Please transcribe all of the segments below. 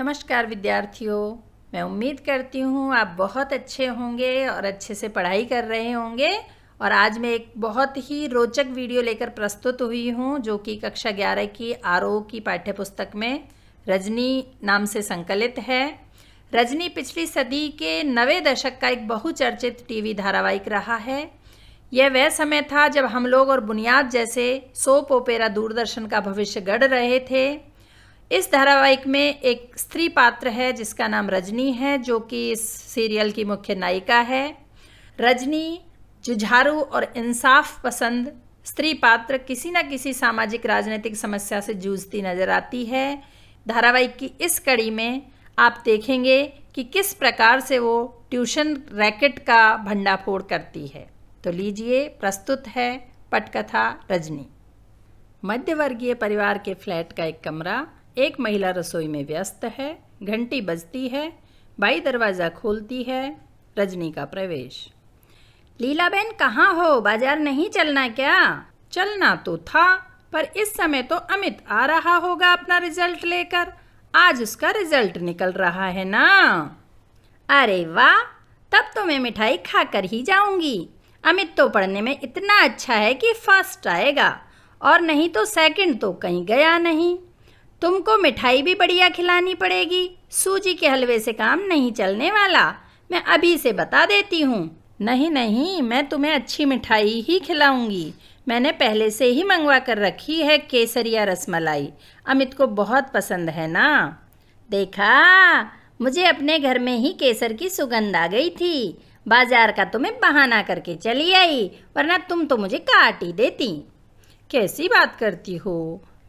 नमस्कार विद्यार्थियों मैं उम्मीद करती हूँ आप बहुत अच्छे होंगे और अच्छे से पढ़ाई कर रहे होंगे और आज मैं एक बहुत ही रोचक वीडियो लेकर प्रस्तुत हुई हूँ जो कि कक्षा ग्यारह की आर की पाठ्यपुस्तक में रजनी नाम से संकलित है रजनी पिछली सदी के नवे दशक का एक बहुचर्चित टीवी धारावाहिक रहा है यह वह समय था जब हम लोग और बुनियाद जैसे सोप ओपेरा दूरदर्शन का भविष्य गढ़ रहे थे इस धारावाहिक में एक स्त्री पात्र है जिसका नाम रजनी है जो कि इस सीरियल की मुख्य नायिका है रजनी जुझारू और इंसाफ पसंद स्त्री पात्र किसी न किसी सामाजिक राजनीतिक समस्या से जूझती नजर आती है धारावाहिक की इस कड़ी में आप देखेंगे कि किस प्रकार से वो ट्यूशन रैकेट का भंडाफोड़ करती है तो लीजिए प्रस्तुत है पटकथा रजनी मध्यवर्गीय परिवार के फ्लैट का एक कमरा एक महिला रसोई में व्यस्त है घंटी बजती है बाई दरवाज़ा खोलती है रजनी का प्रवेश लीला बहन कहाँ हो बाजार नहीं चलना क्या चलना तो था पर इस समय तो अमित आ रहा होगा अपना रिजल्ट लेकर आज उसका रिजल्ट निकल रहा है ना अरे वाह तब तो मैं मिठाई कर ही जाऊंगी अमित तो पढ़ने में इतना अच्छा है कि फर्स्ट आएगा और नहीं तो सेकंड तो कहीं गया नहीं तुमको मिठाई भी बढ़िया खिलानी पड़ेगी सूजी के हलवे से काम नहीं चलने वाला मैं अभी से बता देती हूँ नहीं नहीं मैं तुम्हें अच्छी मिठाई ही खिलाऊंगी मैंने पहले से ही मंगवा कर रखी है केसरिया रसमलाई अमित को बहुत पसंद है ना देखा मुझे अपने घर में ही केसर की सुगंध आ गई थी बाजार का तुम्हें बहाना करके चली आई वरना तुम तो मुझे काट ही देती कैसी बात करती हो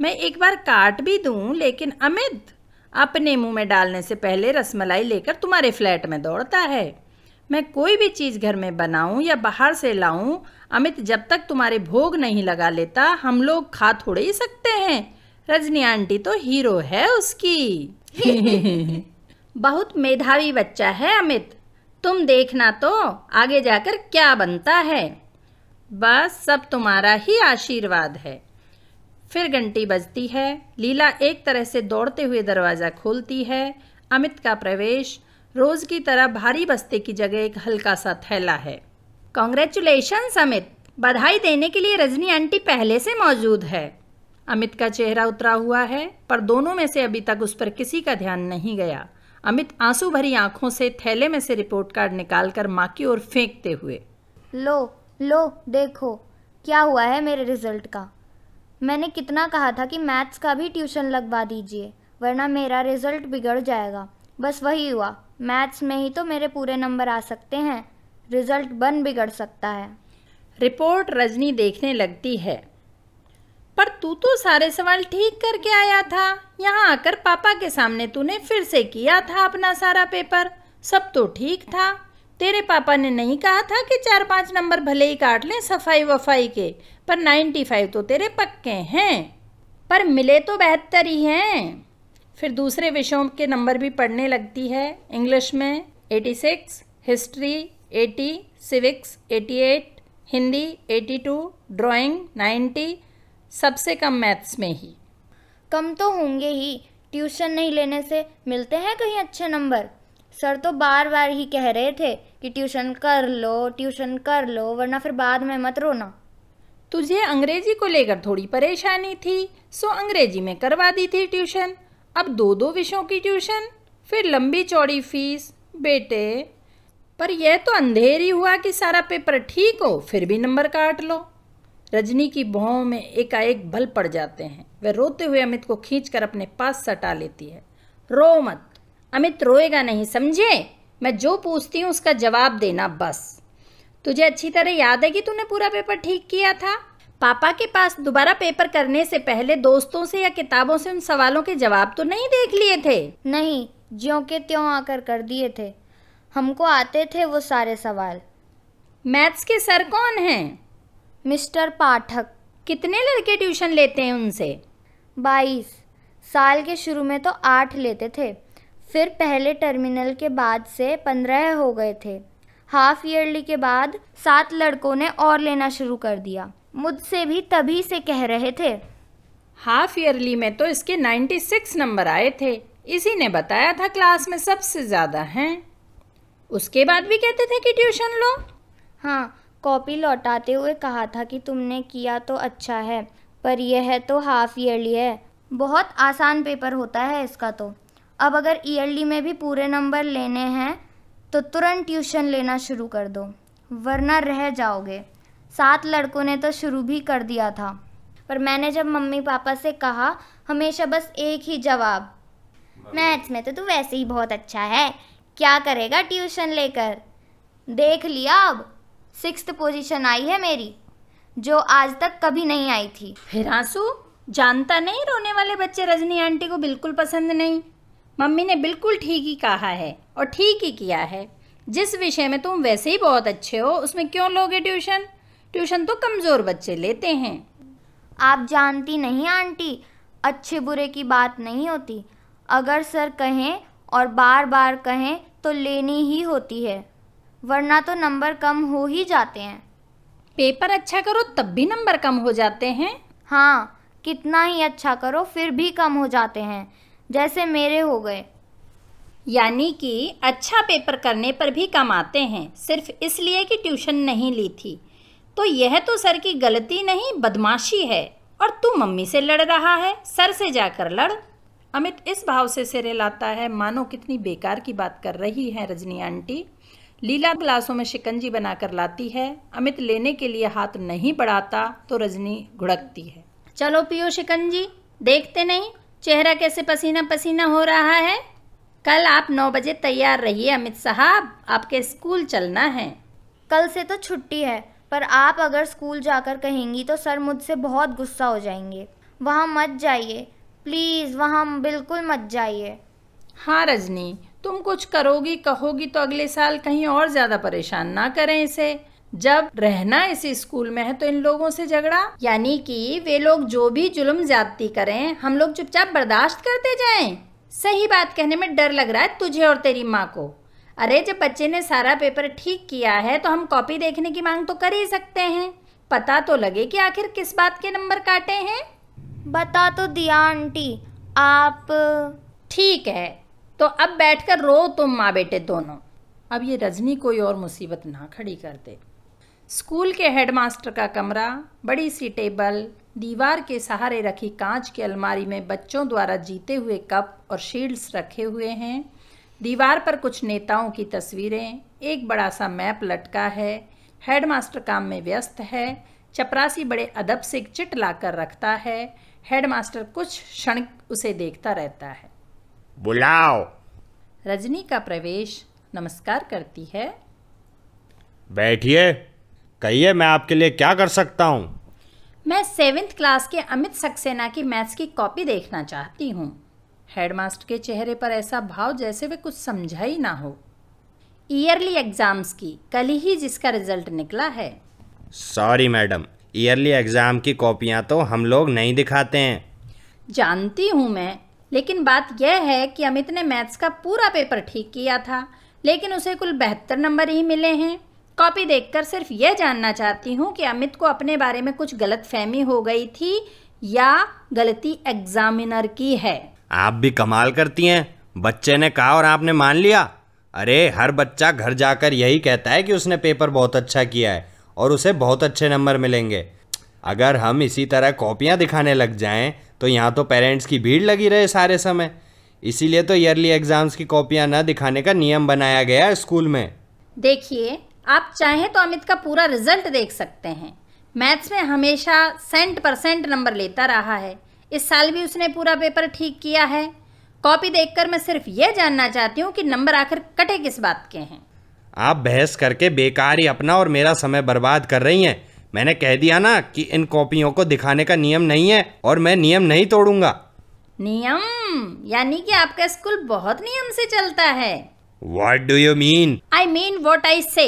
मैं एक बार काट भी दूं लेकिन अमित अपने मुंह में डालने से पहले रसमलाई लेकर तुम्हारे फ्लैट में दौड़ता है मैं कोई भी चीज़ घर में बनाऊं या बाहर से लाऊं अमित जब तक तुम्हारे भोग नहीं लगा लेता हम लोग खा थोड़े ही सकते हैं रजनी आंटी तो हीरो है उसकी बहुत मेधावी बच्चा है अमित तुम देखना तो आगे जाकर क्या बनता है बस सब तुम्हारा ही आशीर्वाद है फिर घंटी बजती है लीला एक तरह से दौड़ते हुए दरवाज़ा खोलती है अमित का प्रवेश रोज़ की तरह भारी बस्ते की जगह एक हल्का सा थैला है कॉन्ग्रेचुलेशन अमित बधाई देने के लिए रजनी आंटी पहले से मौजूद है अमित का चेहरा उतरा हुआ है पर दोनों में से अभी तक उस पर किसी का ध्यान नहीं गया अमित आंसू भरी आंखों से थैले में से रिपोर्ट कार्ड निकालकर माँ की ओर फेंकते हुए लो लो देखो क्या हुआ है मेरे रिजल्ट का मैंने कितना कहा था कि मैथ्स का भी ट्यूशन लगवा दीजिए वरना मेरा रिजल्ट बिगड़ जाएगा बस वही हुआ मैथ्स में ही तो मेरे पूरे नंबर आ सकते हैं रिजल्ट बन बिगड़ सकता है रिपोर्ट रजनी देखने लगती है पर तू तो सारे सवाल ठीक करके आया था यहाँ आकर पापा के सामने तूने फिर से किया था अपना सारा पेपर सब तो ठीक था तेरे पापा ने नहीं कहा था कि चार पांच नंबर भले ही काट लें सफाई वफाई के पर नाइन्टी फाइव तो तेरे पक्के हैं पर मिले तो बेहतर ही हैं फिर दूसरे विषयों के नंबर भी पढ़ने लगती है इंग्लिश में eighty six history eighty civics eighty eight Hindi eighty two drawing ninety सबसे कम मैथ्स में ही कम तो होंगे ही ट्यूशन नहीं लेने से मिलते हैं कहीं अच्छे नंबर सर तो बार बार ही कह रहे थे कि ट्यूशन कर लो ट्यूशन कर लो वरना फिर बाद में मत रोना तुझे अंग्रेजी को लेकर थोड़ी परेशानी थी सो अंग्रेजी में करवा दी थी ट्यूशन अब दो दो विषयों की ट्यूशन फिर लंबी चौड़ी फीस बेटे पर यह तो अंधेरी हुआ कि सारा पेपर ठीक हो फिर भी नंबर काट लो रजनी की भौं में एकाएक बल पड़ जाते हैं वह रोते हुए अमित को खींचकर अपने पास सटा लेती है रो मत अमित रोएगा नहीं समझे मैं जो पूछती हूँ उसका जवाब देना बस तुझे अच्छी तरह याद है कि तूने पूरा पेपर ठीक किया था पापा के पास दोबारा पेपर करने से पहले दोस्तों से या किताबों से उन सवालों के जवाब तो नहीं देख लिए थे नहीं ज्यों के त्यों आकर कर दिए थे हमको आते थे वो सारे सवाल मैथ्स के सर कौन हैं मिस्टर पाठक कितने लड़के ट्यूशन लेते हैं उनसे बाईस साल के शुरू में तो आठ लेते थे फिर पहले टर्मिनल के बाद से पंद्रह हो गए थे हाफ ईयरली के बाद सात लड़कों ने और लेना शुरू कर दिया मुझसे भी तभी से कह रहे थे हाफ ईयरली में तो इसके 96 नंबर आए थे इसी ने बताया था क्लास में सबसे ज़्यादा हैं उसके बाद भी कहते थे कि ट्यूशन लो हाँ कॉपी लौटाते हुए कहा था कि तुमने किया तो अच्छा है पर यह है तो हाफ ईयरली है बहुत आसान पेपर होता है इसका तो अब अगर ईयरली में भी पूरे नंबर लेने हैं तो तुरंत ट्यूशन लेना शुरू कर दो वरना रह जाओगे सात लड़कों ने तो शुरू भी कर दिया था पर मैंने जब मम्मी पापा से कहा हमेशा बस एक ही जवाब मैथ्स में तो तू वैसे ही बहुत अच्छा है क्या करेगा ट्यूशन लेकर देख लिया अब सिक्स पोजीशन आई है मेरी जो आज तक कभी नहीं आई थी फिर आंसू जानता नहीं रोने वाले बच्चे रजनी आंटी को बिल्कुल पसंद नहीं मम्मी ने बिल्कुल ठीक ही कहा है और ठीक ही किया है जिस विषय में तुम वैसे ही बहुत अच्छे हो उसमें क्यों लोगे ट्यूशन ट्यूशन तो कमज़ोर बच्चे लेते हैं आप जानती नहीं आंटी अच्छे बुरे की बात नहीं होती अगर सर कहें और बार बार कहें तो लेनी ही होती है वरना तो नंबर कम हो ही जाते हैं पेपर अच्छा करो तब भी नंबर कम हो जाते हैं हाँ कितना ही अच्छा करो फिर भी कम हो जाते हैं जैसे मेरे हो गए यानी कि अच्छा पेपर करने पर भी कम आते हैं सिर्फ इसलिए कि ट्यूशन नहीं ली थी तो यह तो सर की गलती नहीं बदमाशी है और तू मम्मी से लड़ रहा है सर से जाकर लड़ अमित इस भाव से सिरे लाता है मानो कितनी बेकार की बात कर रही है रजनी आंटी लीला गिलासों में शिकंजी बनाकर लाती है अमित लेने के लिए हाथ नहीं बढ़ाता तो रजनी घुड़कती है चलो पियो शिकंजी देखते नहीं चेहरा कैसे पसीना पसीना हो रहा है कल आप नौ बजे तैयार रहिए अमित साहब आपके स्कूल चलना है कल से तो छुट्टी है पर आप अगर स्कूल जाकर कहेंगी तो सर मुझसे बहुत गुस्सा हो जाएंगे वहाँ मत जाइए प्लीज़ वहाँ बिल्कुल मत जाइए हाँ रजनी तुम कुछ करोगी कहोगी तो अगले साल कहीं और ज़्यादा परेशान ना करें इसे जब रहना इस स्कूल में है तो इन लोगों से झगड़ा यानी कि वे लोग जो भी जुल्म ज्यादती करें हम लोग चुपचाप बर्दाश्त करते जाएं। सही बात कहने में डर लग रहा है तुझे और तेरी माँ को अरे जब बच्चे ने सारा पेपर ठीक किया है तो हम कॉपी देखने की मांग तो कर ही सकते हैं पता तो लगे कि आखिर किस बात के नंबर काटे हैं बता तो दिया आंटी आप ठीक है तो अब बैठकर रो तुम माँ बेटे दोनों अब ये रजनी कोई और मुसीबत ना खड़ी कर दे स्कूल के हेडमास्टर का कमरा बड़ी सी टेबल दीवार के सहारे रखी कांच की अलमारी में बच्चों द्वारा जीते हुए कप और शील्ड्स रखे हुए हैं दीवार पर कुछ नेताओं की तस्वीरें एक बड़ा सा मैप लटका है हेडमास्टर काम में व्यस्त है चपरासी बड़े अदब से चिट लाकर रखता है हेडमास्टर कुछ क्षण उसे देखता रहता है बुलाओ रजनी का प्रवेश नमस्कार करती है बैठिए कहिए मैं आपके लिए क्या कर सकता हूँ मैं सेवेंथ क्लास के अमित सक्सेना की मैथ्स की कॉपी देखना चाहती हूँ हेडमास्टर के चेहरे पर ऐसा भाव जैसे वे कुछ समझा ही ना हो ईयरली एग्ज़ाम्स की कल ही जिसका रिजल्ट निकला है सॉरी मैडम ईयरली एग्ज़ाम की कॉपियाँ तो हम लोग नहीं दिखाते हैं जानती हूँ मैं लेकिन बात यह है कि अमित ने मैथ्स का पूरा पेपर ठीक किया था लेकिन उसे कुल बेहतर नंबर ही मिले हैं कॉपी देखकर सिर्फ यह जानना चाहती हूँ कि अमित को अपने बारे में कुछ गलत फहमी हो गई थी या गलती एग्जामिनर की है आप भी कमाल करती हैं बच्चे ने कहा और आपने मान लिया अरे हर बच्चा घर जाकर यही कहता है कि उसने पेपर बहुत अच्छा किया है और उसे बहुत अच्छे नंबर मिलेंगे अगर हम इसी तरह कॉपियाँ दिखाने लग जाएं तो यहाँ तो पेरेंट्स की भीड़ लगी रहे सारे समय इसीलिए तो ईयरली एग्ज़ाम्स की कॉपियाँ न दिखाने का नियम बनाया गया है स्कूल में देखिए आप चाहें तो अमित का पूरा रिजल्ट देख सकते हैं मैथ्स में हमेशा सेंट परसेंट नंबर लेता रहा है इस साल भी उसने पूरा पेपर ठीक किया है कॉपी देखकर मैं सिर्फ ये जानना चाहती हूँ कि नंबर आखिर कटे किस बात के हैं आप बहस करके बेकार ही अपना और मेरा समय बर्बाद कर रही हैं मैंने कह दिया ना कि इन कॉपियों को दिखाने का नियम नहीं है और मैं नियम नहीं तोड़ूंगा नियम यानी कि आपका स्कूल बहुत नियम से चलता है what do you mean I mean what I say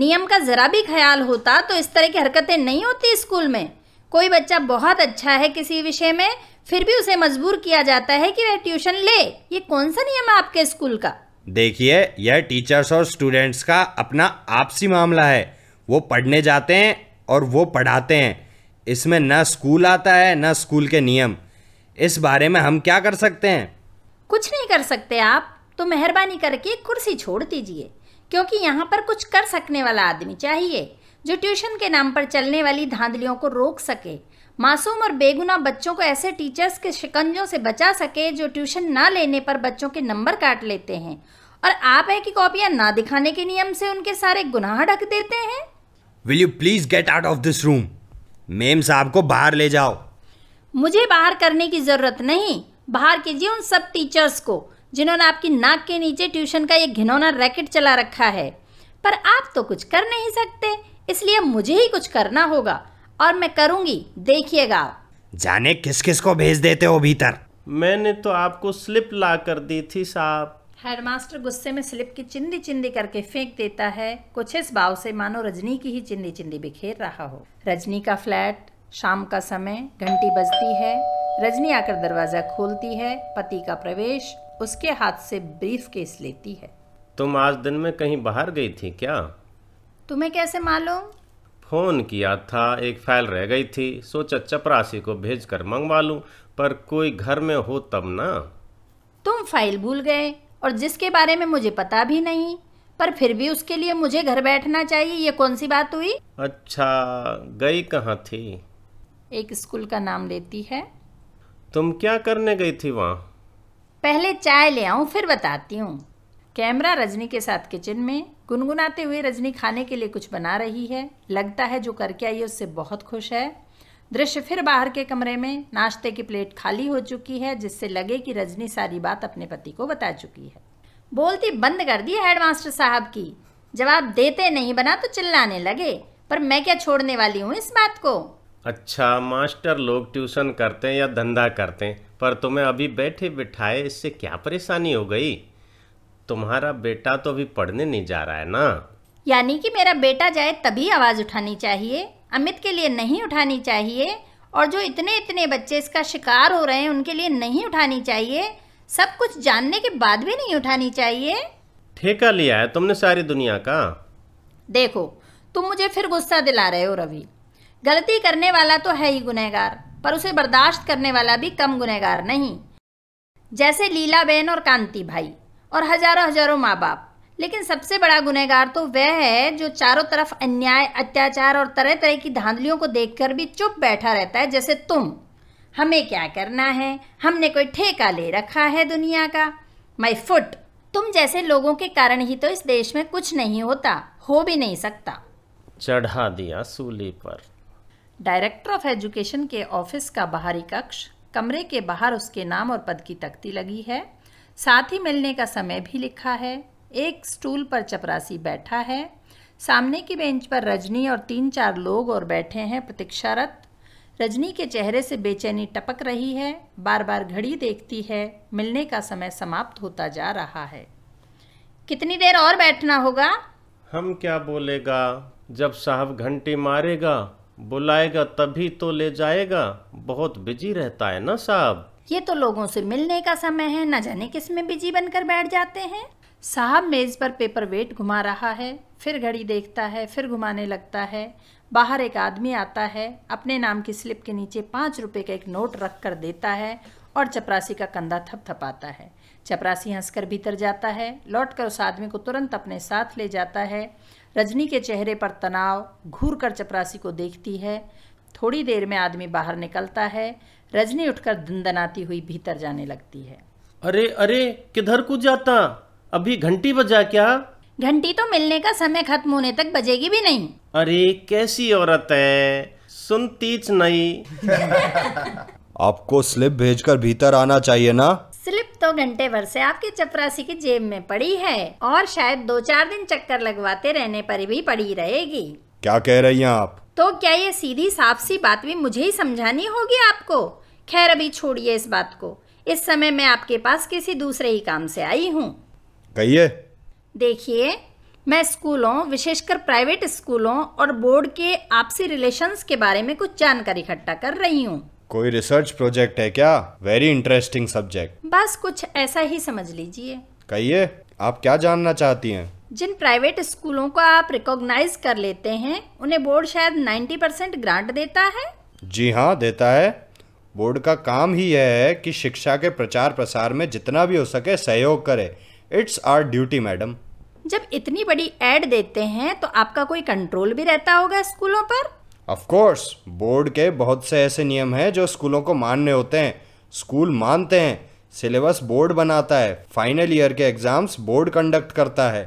नियम का जरा भी ख्याल होता तो इस तरह की हरकतें नहीं होती स्कूल में कोई बच्चा बहुत अच्छा है किसी विषय में फिर भी उसे मजबूर किया जाता है कि वह ट्यूशन ले ये कौन सा नियम है आपके स्कूल का देखिए यह टीचर्स और स्टूडेंट्स का अपना आपसी मामला है वो पढ़ने जाते हैं और वो पढ़ाते हैं इसमें न स्कूल आता है न स्कूल के नियम इस बारे में हम क्या कर सकते हैं कुछ नहीं कर सकते आप तो मेहरबानी करके कुर्सी छोड़ दीजिए क्योंकि यहाँ पर कुछ कर सकने वाला आदमी चाहिए जो ट्यूशन के नाम पर चलने वाली धांधलियों को रोक सके मासूम और बेगुना बच्चों को ऐसे टीचर्स के शिकंजों से बचा सके जो ट्यूशन ना लेने पर बच्चों के नंबर काट लेते हैं और आप है कि कॉपियां ना दिखाने के नियम से उनके सारे गुनाह ढक देते हैं will you please get out of this room ma'am साहब को बाहर ले जाओ मुझे बाहर करने की जरूरत नहीं बाहर कीजिए उन सब टीचर्स को जिन्होंने आपकी नाक के नीचे ट्यूशन का ये घिनौना रैकेट चला रखा है पर आप तो कुछ कर नहीं सकते इसलिए मुझे ही कुछ करना होगा और मैं करूँगी देखिएगा जाने किस किस को भेज देते हो भीतर मैंने तो आपको स्लिप ला कर दी थी साहब हेडमास्टर गुस्से में स्लिप की चिंदी चिंदी करके फेंक देता है कुछ इस भाव से मानो रजनी की ही चिंदी चिंदी बिखेर रहा हो रजनी का फ्लैट शाम का समय घंटी बजती है रजनी आकर दरवाजा खोलती है पति का प्रवेश उसके हाथ से ब्रीफ केस लेती है तुम आज दिन में कहीं बाहर गई थी क्या तुम्हें कैसे मालूम फ़ोन किया था एक फाइल रह गई थी सोचा चपरासी को भेज कर मंगवा लू पर कोई घर में हो तब ना तुम फाइल भूल गए और जिसके बारे में मुझे पता भी नहीं पर फिर भी उसके लिए मुझे घर बैठना चाहिए ये कौन सी बात हुई अच्छा गई कहाँ थी एक स्कूल का नाम लेती है तुम क्या करने गई थी वहाँ पहले चाय ले आऊँ फिर बताती हूँ कैमरा रजनी के साथ किचन में गुनगुनाते हुए रजनी खाने के लिए कुछ बना रही है लगता है जो करके आई है उससे बहुत खुश है दृश्य फिर बाहर के कमरे में नाश्ते की प्लेट खाली हो चुकी है जिससे लगे कि रजनी सारी बात अपने पति को बता चुकी है बोलती बंद कर दी हेडमास्टर साहब की जवाब देते नहीं बना तो चिल्लाने लगे पर मैं क्या छोड़ने वाली हूँ इस बात को अच्छा मास्टर लोग ट्यूशन करते हैं या धंधा करते हैं पर तुम्हें अभी बैठे बिठाए इससे क्या परेशानी हो गई तुम्हारा बेटा तो अभी पढ़ने नहीं जा रहा है ना यानी कि मेरा बेटा जाए तभी आवाज़ उठानी चाहिए अमित के लिए नहीं उठानी चाहिए और जो इतने इतने बच्चे इसका शिकार हो रहे हैं उनके लिए नहीं उठानी चाहिए सब कुछ जानने के बाद भी नहीं उठानी चाहिए ठेका लिया है तुमने सारी दुनिया का देखो तुम मुझे फिर गुस्सा दिला रहे हो रवि गलती करने वाला तो है ही गुनहगार पर उसे बर्दाश्त करने वाला भी कम गुनहगार नहीं जैसे लीला बहन और कांति भाई और हजारों हजारों माँ बाप लेकिन सबसे बड़ा गुनहगार तो वह है जो चारों तरफ अन्याय अत्याचार और तरह तरह की धांधलियों को देखकर भी चुप बैठा रहता है जैसे तुम हमें क्या करना है हमने कोई ठेका ले रखा है दुनिया का माई फुट तुम जैसे लोगों के कारण ही तो इस देश में कुछ नहीं होता हो भी नहीं सकता चढ़ा दिया सूली पर डायरेक्टर ऑफ एजुकेशन के ऑफिस का बाहरी कक्ष कमरे के बाहर उसके नाम और पद की तख्ती लगी है साथ ही मिलने का समय भी लिखा है एक स्टूल पर चपरासी बैठा है सामने की बेंच पर रजनी और तीन चार लोग और बैठे हैं प्रतीक्षारत रजनी के चेहरे से बेचैनी टपक रही है बार बार घड़ी देखती है मिलने का समय समाप्त होता जा रहा है कितनी देर और बैठना होगा हम क्या बोलेगा जब साहब घंटी मारेगा बुलाएगा तभी तो ले जाएगा बहुत बिजी रहता है ना साहब ये तो लोगों से मिलने का समय है न जाने किस में बिजी बनकर बैठ जाते हैं साहब मेज पर पेपर वेट घुमा रहा है फिर घड़ी देखता है फिर घुमाने लगता है बाहर एक आदमी आता है अपने नाम की स्लिप के नीचे पाँच रुपए का एक नोट रख कर देता है और चपरासी का कंधा थपथपाता है चपरासी हंसकर भीतर जाता है लौटकर उस आदमी को तुरंत अपने साथ ले जाता है रजनी के चेहरे पर तनाव घूर कर चपरासी को देखती है थोड़ी देर में आदमी बाहर निकलता है रजनी उठकर दंदनाती हुई भीतर जाने लगती है अरे अरे किधर को जाता अभी घंटी बजा क्या घंटी तो मिलने का समय खत्म होने तक बजेगी भी नहीं अरे कैसी औरत है सुनतीच नहीं आपको स्लिप भेजकर भीतर आना चाहिए ना स्लिप तो घंटे भर से आपके चपरासी की जेब में पड़ी है और शायद दो चार दिन चक्कर लगवाते रहने पर भी पड़ी रहेगी क्या कह रही हैं आप तो क्या ये सीधी साफ सी बात भी मुझे ही समझानी होगी आपको खैर अभी छोड़िए इस बात को इस समय मैं आपके पास किसी दूसरे ही काम से आई हूँ कहिए देखिए मैं स्कूलों विशेषकर प्राइवेट स्कूलों और बोर्ड के आपसी रिलेशंस के बारे में कुछ जानकारी इकट्ठा कर रही हूँ कोई रिसर्च प्रोजेक्ट है क्या वेरी इंटरेस्टिंग सब्जेक्ट बस कुछ ऐसा ही समझ लीजिए कहिए आप क्या जानना चाहती हैं जिन प्राइवेट स्कूलों को आप रिकॉग्नाइज कर लेते हैं उन्हें बोर्ड शायद 90 परसेंट ग्रांट देता है जी हाँ देता है बोर्ड का काम ही यह है कि शिक्षा के प्रचार प्रसार में जितना भी हो सके सहयोग करे इट्स आर ड्यूटी मैडम जब इतनी बड़ी एड देते हैं तो आपका कोई कंट्रोल भी रहता होगा स्कूलों पर ऑफकोर्स बोर्ड के बहुत से ऐसे नियम हैं जो स्कूलों को मानने होते हैं स्कूल मानते हैं सिलेबस बोर्ड बनाता है फाइनल ईयर के एग्जाम्स बोर्ड कंडक्ट करता है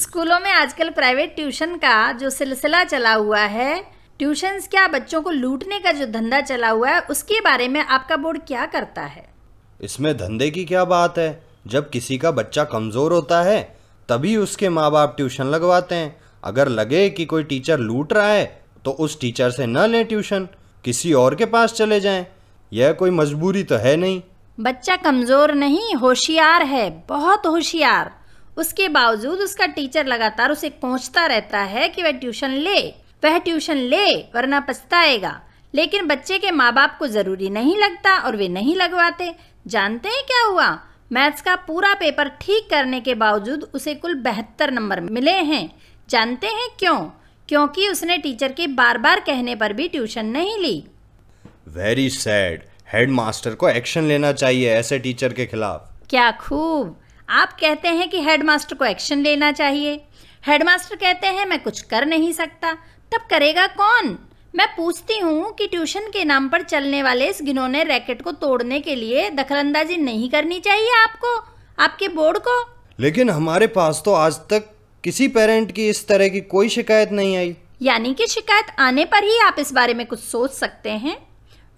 स्कूलों में आजकल प्राइवेट ट्यूशन का जो सिलसिला चला हुआ है ट्यूशन क्या बच्चों को लूटने का जो धंधा चला हुआ है उसके बारे में आपका बोर्ड क्या करता है इसमें धंधे की क्या बात है जब किसी का बच्चा कमज़ोर होता है तभी उसके माँ बाप ट्यूशन लगवाते हैं अगर लगे कि कोई टीचर लूट रहा है तो उस टीचर से न लें ट्यूशन किसी और के पास चले जाएं। यह कोई मजबूरी तो है नहीं बच्चा कमज़ोर नहीं होशियार है बहुत होशियार उसके बावजूद उसका टीचर लगातार उसे पहुंचता रहता है कि वह ट्यूशन ले वह ट्यूशन ले वरना पछताएगा लेकिन बच्चे के माँ बाप को ज़रूरी नहीं लगता और वे नहीं लगवाते जानते हैं क्या हुआ मैथ्स का पूरा पेपर ठीक करने के बावजूद उसे कुल बेहतर नंबर मिले हैं जानते हैं क्यों क्योंकि उसने टीचर के बार बार कहने पर भी ट्यूशन नहीं ली वेरी सैड हेडमास्टर को एक्शन लेना चाहिए ऐसे टीचर के खिलाफ क्या खूब आप कहते हैं कि हेडमास्टर को एक्शन लेना चाहिए हेडमास्टर कहते हैं मैं कुछ कर नहीं सकता तब करेगा कौन मैं पूछती हूँ कि ट्यूशन के नाम पर चलने वाले इस घिनौने रैकेट को तोड़ने के लिए दखलंदाजी नहीं करनी चाहिए आपको आपके बोर्ड को लेकिन हमारे पास तो आज तक किसी पेरेंट की इस तरह की कोई शिकायत नहीं आई यानी कि शिकायत आने पर ही आप इस बारे में कुछ सोच सकते हैं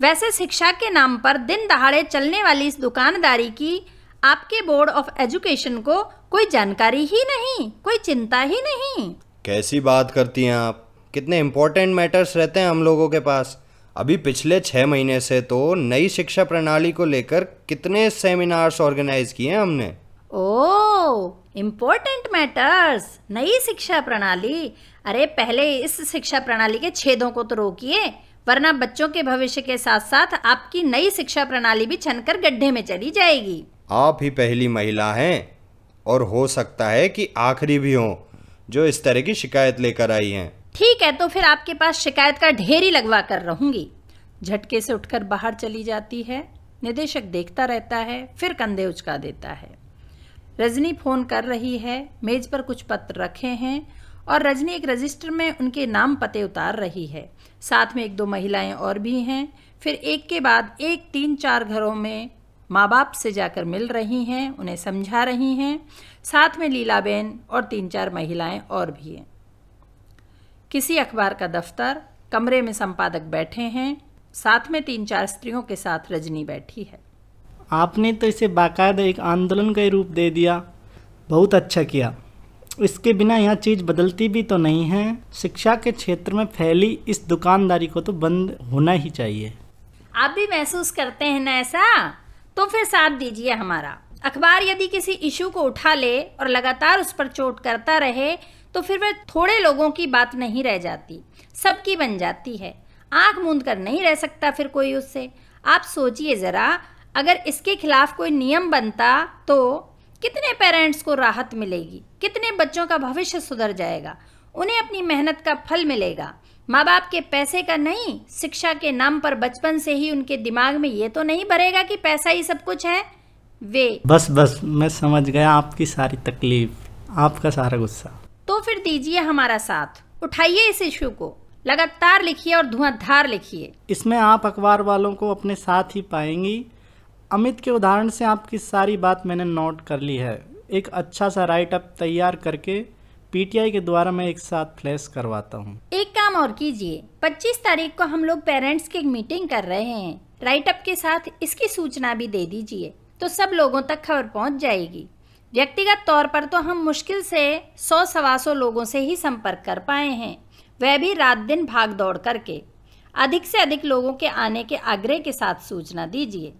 वैसे शिक्षा के नाम पर दिन दहाड़े चलने वाली इस दुकानदारी की आपके बोर्ड ऑफ एजुकेशन को कोई जानकारी ही नहीं कोई चिंता ही नहीं कैसी बात करती हैं आप कितने इम्पोर्टेंट मैटर्स रहते हैं हम लोगों के पास अभी पिछले छः महीने से तो नई शिक्षा प्रणाली को लेकर कितने सेमिनार्स ऑर्गेनाइज किए हैं हमने ओ इम्पोर्टेंट मैटर्स नई शिक्षा प्रणाली अरे पहले इस शिक्षा प्रणाली के छेदों को तो रोकिए वरना बच्चों के भविष्य के साथ साथ आपकी नई शिक्षा प्रणाली भी छनकर गड्ढे में चली जाएगी आप ही पहली महिला हैं और हो सकता है कि आखिरी भी हो जो इस तरह की शिकायत लेकर आई हैं ठीक है तो फिर आपके पास शिकायत का ढेर ही लगवा कर रहूंगी झटके से उठकर बाहर चली जाती है निदेशक देखता रहता है फिर कंधे उचका देता है रजनी फ़ोन कर रही है मेज पर कुछ पत्र रखे हैं और रजनी एक रजिस्टर में उनके नाम पते उतार रही है साथ में एक दो महिलाएं और भी हैं फिर एक के बाद एक तीन चार घरों में माँ बाप से जाकर मिल रही हैं उन्हें समझा रही हैं साथ में लीलाबेन और तीन चार महिलाएं और भी हैं किसी अखबार का दफ्तर कमरे में संपादक बैठे हैं साथ में तीन चार स्त्रियों के साथ रजनी बैठी है आपने तो इसे बाकायदा एक आंदोलन का रूप दे दिया बहुत अच्छा किया इसके बिना यह चीज़ बदलती भी तो नहीं है शिक्षा के क्षेत्र में फैली इस दुकानदारी को तो बंद होना ही चाहिए आप भी महसूस करते हैं ना ऐसा तो फिर साथ दीजिए हमारा अखबार यदि किसी इशू को उठा ले और लगातार उस पर चोट करता रहे तो फिर वह थोड़े लोगों की बात नहीं रह जाती सबकी बन जाती है आंख मूंद कर नहीं रह सकता फिर कोई उससे आप सोचिए ज़रा अगर इसके खिलाफ कोई नियम बनता तो कितने पेरेंट्स को राहत मिलेगी कितने बच्चों का भविष्य सुधर जाएगा उन्हें अपनी मेहनत का फल मिलेगा माँ बाप के पैसे का नहीं शिक्षा के नाम पर बचपन से ही उनके दिमाग में ये तो नहीं भरेगा कि पैसा ही सब कुछ है वे बस बस मैं समझ गया आपकी सारी तकलीफ आपका सारा गुस्सा तो फिर दीजिए हमारा साथ उठाइए इस इशू को लगातार लिखिए और धुआंधार लिखिए इसमें आप अखबार वालों को अपने साथ ही पाएंगी अमित के उदाहरण से आपकी सारी बात मैंने नोट कर ली है एक अच्छा सा राइट अप तैयार करके पीटीआई के द्वारा मैं एक साथ फ्लैश करवाता हूँ एक काम और कीजिए 25 तारीख को हम लोग पेरेंट्स की मीटिंग कर रहे हैं राइट अप के साथ इसकी सूचना भी दे दीजिए तो सब लोगों तक खबर पहुँच जाएगी व्यक्तिगत तौर पर तो हम मुश्किल से सौ सवा सौ लोगों से ही संपर्क कर पाए हैं वह भी रात दिन भाग दौड़ करके अधिक से अधिक लोगों के आने के आग्रह के साथ सूचना दीजिए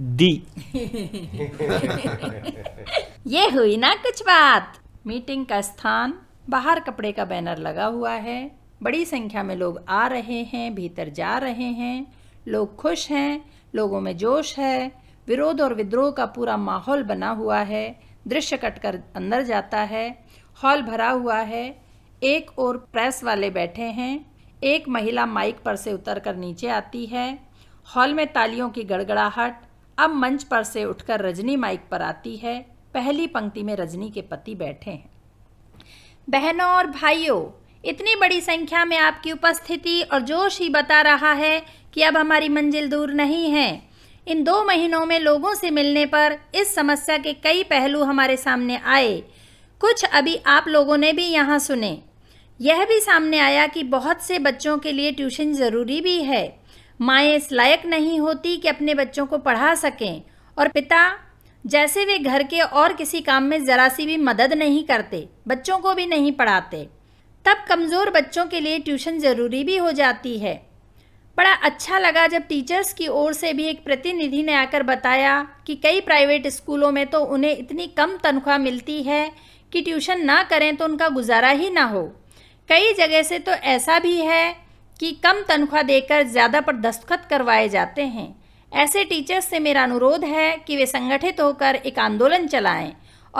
दी ये हुई ना कुछ बात मीटिंग का स्थान बाहर कपड़े का बैनर लगा हुआ है बड़ी संख्या में लोग आ रहे हैं भीतर जा रहे हैं लोग खुश हैं लोगों में जोश है विरोध और विद्रोह का पूरा माहौल बना हुआ है दृश्य कटकर अंदर जाता है हॉल भरा हुआ है एक और प्रेस वाले बैठे हैं एक महिला माइक पर से उतर कर नीचे आती है हॉल में तालियों की गड़गड़ाहट अब मंच पर से उठकर रजनी माइक पर आती है पहली पंक्ति में रजनी के पति बैठे हैं बहनों और भाइयों इतनी बड़ी संख्या में आपकी उपस्थिति और जोश ही बता रहा है कि अब हमारी मंजिल दूर नहीं है इन दो महीनों में लोगों से मिलने पर इस समस्या के कई पहलू हमारे सामने आए कुछ अभी आप लोगों ने भी यहाँ सुने यह भी सामने आया कि बहुत से बच्चों के लिए ट्यूशन ज़रूरी भी है माएँ इस लायक नहीं होती कि अपने बच्चों को पढ़ा सकें और पिता जैसे वे घर के और किसी काम में ज़रा सी भी मदद नहीं करते बच्चों को भी नहीं पढ़ाते तब कमज़ोर बच्चों के लिए ट्यूशन ज़रूरी भी हो जाती है बड़ा अच्छा लगा जब टीचर्स की ओर से भी एक प्रतिनिधि ने आकर बताया कि कई प्राइवेट स्कूलों में तो उन्हें इतनी कम तनख्वाह मिलती है कि ट्यूशन ना करें तो उनका गुजारा ही ना हो कई जगह से तो ऐसा भी है कि कम तनख्वाह देकर ज़्यादा पर दस्तखत करवाए जाते हैं ऐसे टीचर्स से मेरा अनुरोध है कि वे संगठित होकर एक आंदोलन चलाएं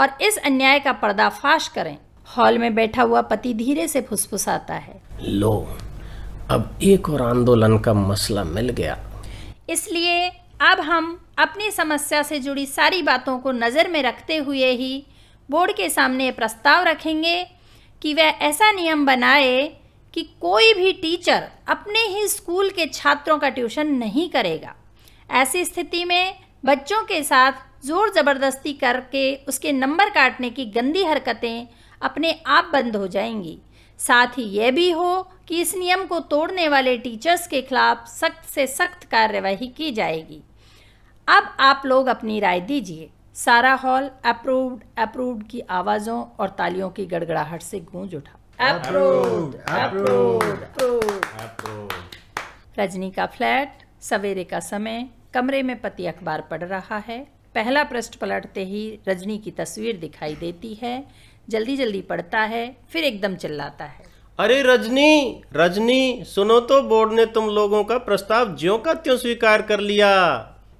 और इस अन्याय का पर्दाफाश करें हॉल में बैठा हुआ पति धीरे से फुसफुसाता है लो अब एक और आंदोलन का मसला मिल गया इसलिए अब हम अपनी समस्या से जुड़ी सारी बातों को नज़र में रखते हुए ही बोर्ड के सामने प्रस्ताव रखेंगे कि वह ऐसा नियम बनाए कि कोई भी टीचर अपने ही स्कूल के छात्रों का ट्यूशन नहीं करेगा ऐसी स्थिति में बच्चों के साथ ज़ोर ज़बरदस्ती करके उसके नंबर काटने की गंदी हरकतें अपने आप बंद हो जाएंगी साथ ही यह भी हो कि इस नियम को तोड़ने वाले टीचर्स के खिलाफ सख्त से सख्त कार्यवाही की जाएगी अब आप लोग अपनी राय दीजिए सारा हॉल अप्रूव्ड अप्रूव्ड की आवाज़ों और तालियों की गड़गड़ाहट से गूंज उठा अप्रूव्ड अप्रूव्ड रजनी का फ्लैट सवेरे का समय कमरे में पति अखबार पढ़ रहा है पहला पृष्ठ पलटते ही रजनी की तस्वीर दिखाई देती है जल्दी जल्दी पढ़ता है फिर एकदम चिल्लाता है अरे रजनी रजनी सुनो तो बोर्ड ने तुम लोगों का प्रस्ताव ज्यो का त्यों स्वीकार कर लिया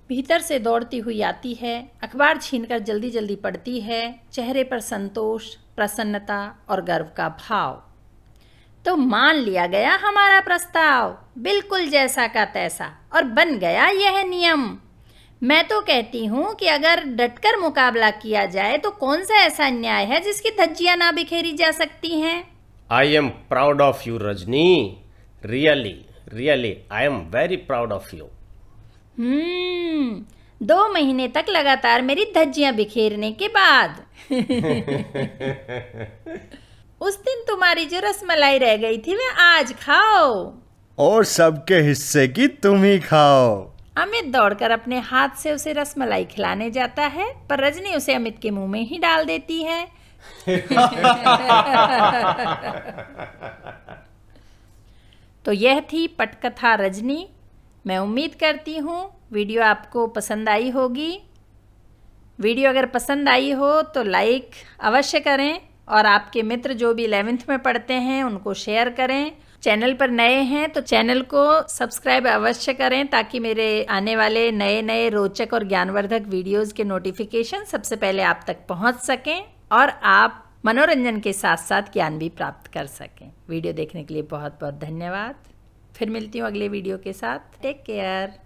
भीतर से दौड़ती हुई आती है अखबार छीनकर जल्दी जल्दी पढ़ती है चेहरे पर संतोष प्रसन्नता और गर्व का भाव तो मान लिया गया हमारा प्रस्ताव बिल्कुल जैसा का तैसा और बन गया यह नियम मैं तो कहती हूँ कि अगर डटकर मुकाबला किया जाए तो कौन सा ऐसा न्याय है जिसकी धज्जियाँ ना बिखेरी जा सकती हैं I am proud of you Rajni really really I am very proud of you hmm दो महीने तक लगातार मेरी धज्जियां बिखेरने के बाद उस दिन तुम्हारी जो रसमलाई रह गई थी वह आज खाओ और सबके हिस्से की तुम ही खाओ अमित दौड़कर अपने हाथ से उसे रसमलाई खिलाने जाता है पर रजनी उसे अमित के मुंह में ही डाल देती है तो यह थी पटकथा रजनी मैं उम्मीद करती हूँ वीडियो आपको पसंद आई होगी वीडियो अगर पसंद आई हो तो लाइक अवश्य करें और आपके मित्र जो भी इलेवेंथ में पढ़ते हैं उनको शेयर करें चैनल पर नए हैं तो चैनल को सब्सक्राइब अवश्य करें ताकि मेरे आने वाले नए नए रोचक और ज्ञानवर्धक वीडियोस के नोटिफिकेशन सबसे पहले आप तक पहुंच सकें और आप मनोरंजन के साथ साथ ज्ञान भी प्राप्त कर सकें वीडियो देखने के लिए बहुत बहुत धन्यवाद फिर मिलती हूँ अगले वीडियो के साथ टेक केयर